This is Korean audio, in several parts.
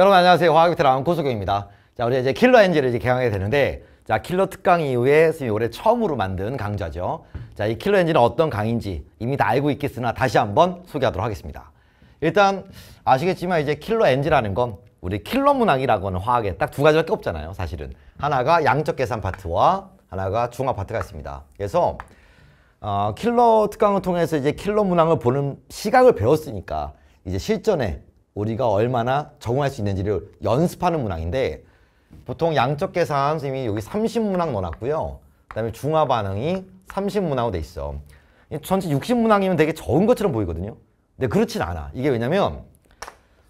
여러분 안녕하세요. 화학비틀 안고수경입니다. 자, 우리 이제 킬러 엔진을 이제 개강하게 되는데 자, 킬러 특강 이후에 선생님이 올해 처음으로 만든 강좌죠. 자, 이 킬러 엔진은 어떤 강인지 이미 다 알고 있겠으나 다시 한번 소개하도록 하겠습니다. 일단 아시겠지만 이제 킬러 엔진이라는건 우리 킬러 문항이라고 하는 화학에 딱 두 가지밖에 없잖아요, 사실은. 하나가 양적 계산 파트와 하나가 중화 파트가 있습니다. 그래서 어, 킬러 특강을 통해서 이제 킬러 문항을 보는 시각을 배웠으니까 이제 실전에 우리가 얼마나 적응할 수 있는지를 연습하는 문항인데 보통 양적 계산 선생님이 여기 30문항 넣어놨고요. 그 다음에 중화 반응이 30문항으로 돼 있어. 전체 60문항이면 되게 적은 것처럼 보이거든요. 근데 그렇진 않아. 이게 왜냐면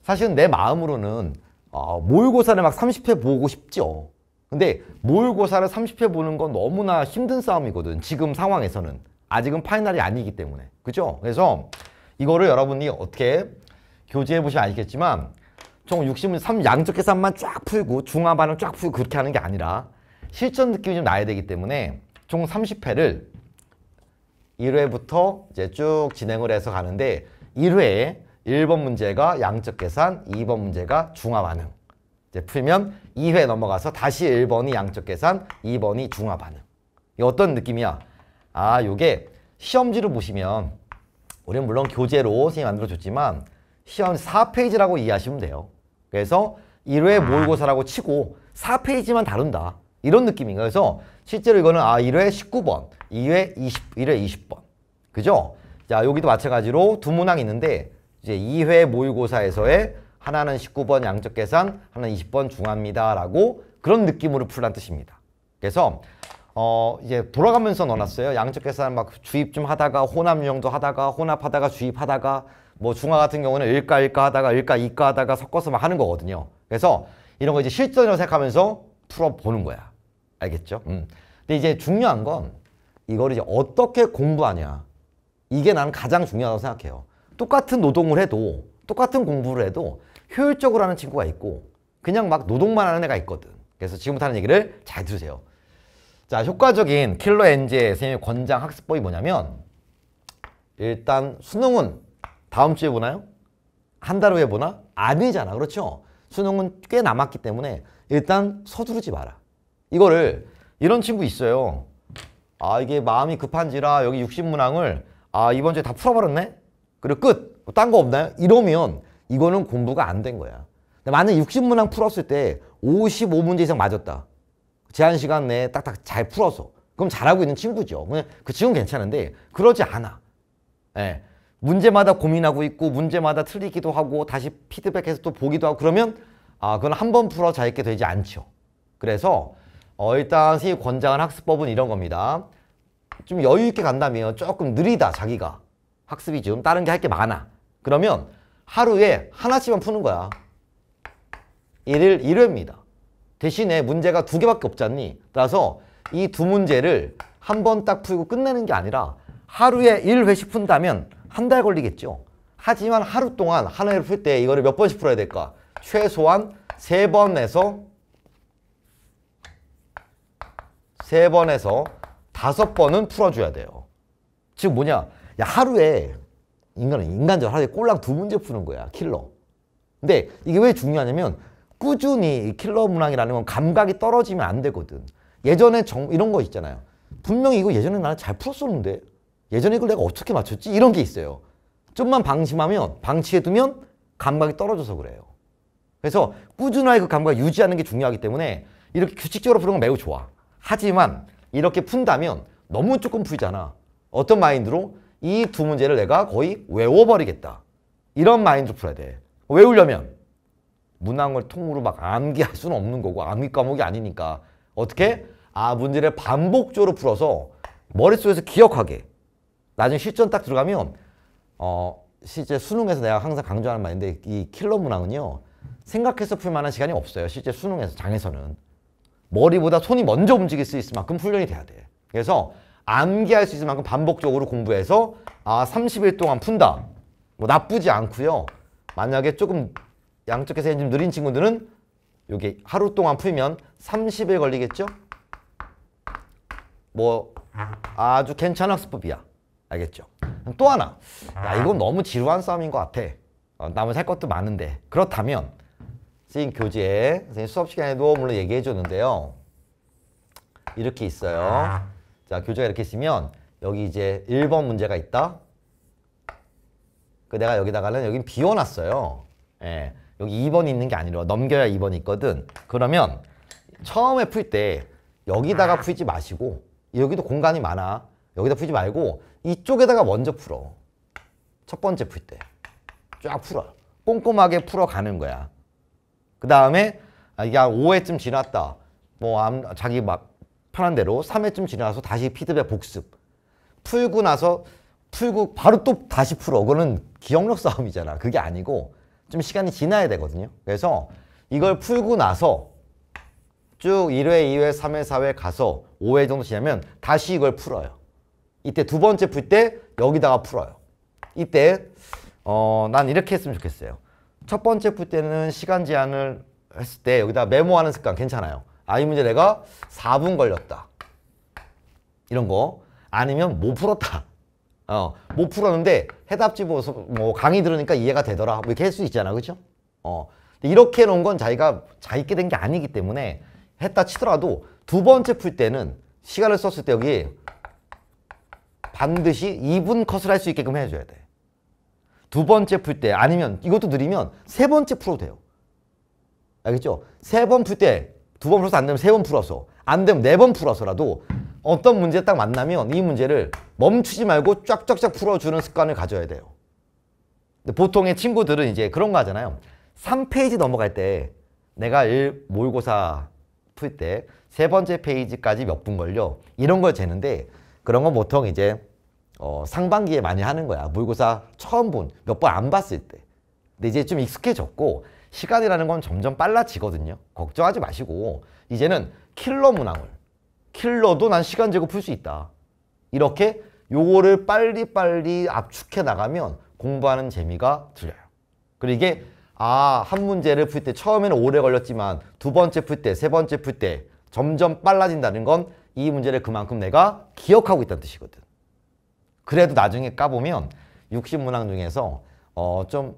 사실은 내 마음으로는 어, 모의고사를 막 30회 보고 싶죠. 근데 모의고사를 30회 보는 건 너무나 힘든 싸움이거든. 지금 상황에서는. 아직은 파이널이 아니기 때문에. 그죠? 그래서 이거를 여러분이 어떻게 교재에 보시면 알겠지만 총6 0문제3양적 계산만 쫙 풀고 중화반을 쫙 풀고 그렇게 하는 게 아니라 실전 느낌이 좀 나야 되기 때문에 총 30회를 1회부터 이제 쭉 진행을 해서 가는데 1회에 1번 문제가 양적 계산, 2번 문제가 중화 반응. 이제 풀면 2회 넘어가서 다시 1번이 양적 계산, 2번이 중화 반응. 이 어떤 느낌이야? 아, 요게 시험지를 보시면 우리는 물론 교재로 선생님이 만들어 줬지만 시험 4페이지라고 이해하시면 돼요. 그래서 1회 모의고사라고 음. 치고 4페이지만 다룬다. 이런 느낌인 그래서 실제로 이거는 아 1회 19번, 2회 20, 1회 20번. 그죠? 자, 여기도 마찬가지로 두 문항이 있는데 이제 2회 모의고사에서의 하나는 19번 양적 계산, 하나는 20번 중합니다라고 그런 느낌으로 풀란 뜻입니다. 그래서 어 이제 돌아가면서 넣어놨어요. 양적 계산 막 주입 좀 하다가 혼합 유형도 하다가 혼합하다가 주입하다가 뭐 중화 같은 경우는 을까 을까 하다가 을까 이까 하다가 섞어서 막 하는 거거든요. 그래서 이런 거 이제 실전으로 생각하면서 풀어보는 거야. 알겠죠? 음. 근데 이제 중요한 건 이걸 이제 어떻게 공부하냐. 이게 나는 가장 중요하다고 생각해요. 똑같은 노동을 해도 똑같은 공부를 해도 효율적으로 하는 친구가 있고 그냥 막 노동만 하는 애가 있거든. 그래서 지금부터 하는 얘기를 잘 들으세요. 자, 효과적인 킬러 엔지선생님 권장 학습법이 뭐냐면 일단 수능은 다음 주에 보나요? 한 달 후에 보나? 아니잖아. 그렇죠? 수능은 꽤 남았기 때문에 일단 서두르지 마라. 이거를 이런 친구 있어요. 아 이게 마음이 급한지라 여기 60문항을 아 이번 주에 다 풀어버렸네? 그리고 끝! 뭐 딴거 없나요? 이러면 이거는 공부가 안 된 거야. 근데 만약 60문항 풀었을 때 55문제 이상 맞았다. 제한 시간 내에 딱딱 잘 풀어서. 그럼 잘하고 있는 친구죠. 그 친구는 괜찮은데 그러지 않아. 예. 문제마다 고민하고 있고 문제마다 틀리기도 하고 다시 피드백해서 또 보기도 하고 그러면 아 그건 한 번 풀어 잘 있게 되지 않죠. 그래서 어, 일단 선생님 권장한 학습법은 이런 겁니다. 좀 여유 있게 간다면 조금 느리다 자기가 학습이 좀 다른 게 할게 게 많아. 그러면 하루에 하나씩만 푸는 거야. 일일 1회입니다. 대신에 문제가 두 개밖에 없잖니. 따라서 이 두 문제를 한 번 딱 풀고 끝내는 게 아니라 하루에 일회씩 푼다면 한달 걸리겠죠. 하지만 하루 동안 하늘을풀 때 이거를 몇 번씩 풀어야 될까? 최소한 세 번에서 세 번에서 다섯 번은 풀어줘야 돼요. 지금 뭐냐? 야, 하루에 인간은 인간적으로 하루에 꼴랑 두 문제 푸는 거야. 킬러. 근데 이게 왜 중요하냐면 꾸준히 킬러 문항이라는 건 감각이 떨어지면 안 되거든. 예전에 정, 이런 거 있잖아요. 분명히 이거 예전에 나는 잘 풀었었는데 예전에 이걸 내가 어떻게 맞췄지? 이런 게 있어요. 좀만 방심하면, 방치해두면 감각이 떨어져서 그래요. 그래서 꾸준하게 그 감각을 유지하는 게 중요하기 때문에 이렇게 규칙적으로 푸는 건 매우 좋아. 하지만 이렇게 푼다면 너무 조금 풀잖아. 어떤 마인드로? 이 두 문제를 내가 거의 외워버리겠다. 이런 마인드로 풀어야 돼. 외우려면 문항을 통으로 막 암기할 수는 없는 거고 암기 과목이 아니니까 어떻게? 아 문제를 반복적으로 풀어서 머릿속에서 기억하게 나중에 실전 딱 들어가면 어 실제 수능에서 내가 항상 강조하는 말인데 이 킬러 문항은요 생각해서 풀 만한 시간이 없어요. 실제 수능에서 장에서는 머리보다 손이 먼저 움직일 수 있을 만큼 훈련이 돼야 돼. 그래서 암기할 수 있을 만큼 반복적으로 공부해서 아 30일 동안 푼다. 뭐 나쁘지 않고요. 만약에 조금 양쪽에서 좀 느린 친구들은 여기 하루 동안 풀면 30일 걸리겠죠? 뭐 아주 괜찮은 학습법이야. 알겠죠? 또 하나 야 이건 너무 지루한 싸움인 것 같아 어, 나머지 것도 많은데 그렇다면 선생님 교재 선생님 수업 시간에도 물론 얘기해 줬는데요 이렇게 있어요 자 교재가 이렇게 있으면 여기 이제 1번 문제가 있다 그 내가 여기다가는 여긴 비워놨어요 예. 여기 2번이 있는 게 아니라 넘겨야 2번이 있거든 그러면 처음에 풀 때 여기다가 풀지 마시고 여기도 공간이 많아 여기다 풀지 말고 이쪽에다가 먼저 풀어. 첫 번째 풀 때. 쫙 풀어. 꼼꼼하게 풀어가는 거야. 그 다음에 야 아, 5회쯤 지났다. 뭐 자기 막 편한 대로 3회쯤 지나서 다시 피드백 복습. 풀고 나서 풀고 바로 또 다시 풀어. 그거는 기억력 싸움이잖아. 그게 아니고 좀 시간이 지나야 되거든요. 그래서 이걸 풀고 나서 쭉 1회, 2회, 3회, 4회 가서 5회 정도 지나면 다시 이걸 풀어요. 이때 두 번째 풀 때 여기다가 풀어요. 이때 어, 난 이렇게 했으면 좋겠어요. 첫 번째 풀 때는 시간 제한을 했을 때 여기다 메모하는 습관 괜찮아요. 아, 이 문제 내가 4분 걸렸다. 이런 거. 아니면 못 풀었다. 어, 못 풀었는데 해답지 보고서 뭐, 뭐 강의 들으니까 이해가 되더라. 뭐 이렇게 할 수 있잖아. 그죠? 어. 이렇게 해놓은 건 자기가 자있게된 게 아니기 때문에 했다 치더라도 두 번째 풀 때는 시간을 썼을 때 여기 반드시 2분 컷을 할 수 있게끔 해줘야 돼. 두 번째 풀 때 아니면 이것도 느리면 세 번째 풀어도 돼요. 알겠죠? 세 번 풀 때 두 번 풀어서 안 되면 세 번 풀어서 안 되면 네 번 풀어서라도 어떤 문제 딱 만나면 이 문제를 멈추지 말고 쫙쫙쫙 풀어주는 습관을 가져야 돼요. 보통의 친구들은 이제 그런 거 하잖아요. 3페이지 넘어갈 때 내가 1 모의고사 풀 때 세 번째 페이지까지 몇 분 걸려 이런 걸 재는데 그런 건 보통 이제 어, 상반기에 많이 하는 거야. 물고사 처음 본, 몇 번 안 봤을 때. 근데 이제 좀 익숙해졌고 시간이라는 건 점점 빨라지거든요. 걱정하지 마시고 이제는 킬러 문항을 킬러도 난 시간 제고 풀 수 있다. 이렇게 요거를 빨리빨리 압축해 나가면 공부하는 재미가 들려요. 그리고 이게 아, 한 문제를 풀 때 처음에는 오래 걸렸지만 두 번째 풀 때, 세 번째 풀 때 점점 빨라진다는 건 이 문제를 그만큼 내가 기억하고 있다는 뜻이거든. 그래도 나중에 까보면 60문항 중에서 어 좀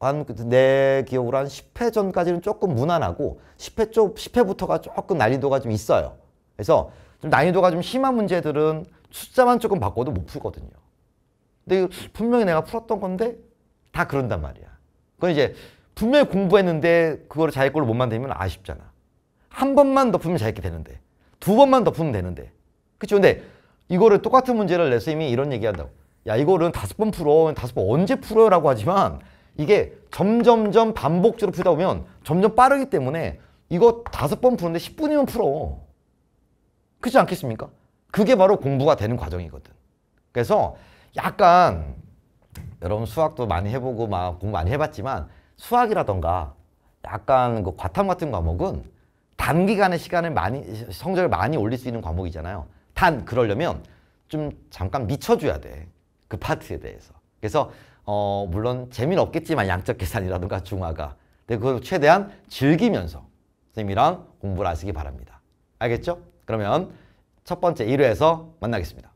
한 내 기억으로 한 10회 전까지는 조금 무난하고 10회 쪽 10회부터가 조금 난이도가 좀 있어요. 그래서 좀 난이도가 좀 심한 문제들은 숫자만 조금 바꿔도 못 풀거든요. 근데 분명히 내가 풀었던 건데 다 그런단 말이야. 그건 이제 분명히 공부했는데 그걸를 자기 걸로 못 만들면 아쉽잖아. 한 번만 더 풀면 자기 게 되는데 두 번만 더 풀면 되는데 그렇죠? 근데 이거를 똑같은 문제를 내 쌤이 이런 얘기한다고. 야 이거는 다섯 번 풀어, 다섯 번 언제 풀어요라고 하지만 이게 점점점 반복적으로 풀다 보면 점점 빠르기 때문에 이거 다섯 번 푸는데 10분이면 풀어. 그렇지 않겠습니까? 그게 바로 공부가 되는 과정이거든. 그래서 약간 여러분 수학도 많이 해보고 막 공부 많이 해봤지만 수학이라던가 약간 그 과탐 같은 과목은 단기간의 시간을 많이 성적을 많이 올릴 수 있는 과목이잖아요. 단 그러려면 좀 잠깐 미쳐줘야 돼. 그 파트에 대해서. 그래서 어 물론 재미는 없겠지만 양적 계산이라든가 중화가. 근데 그걸 최대한 즐기면서 선생님이랑 공부를 하시기 바랍니다. 알겠죠? 그러면 첫 번째 1회에서 만나겠습니다.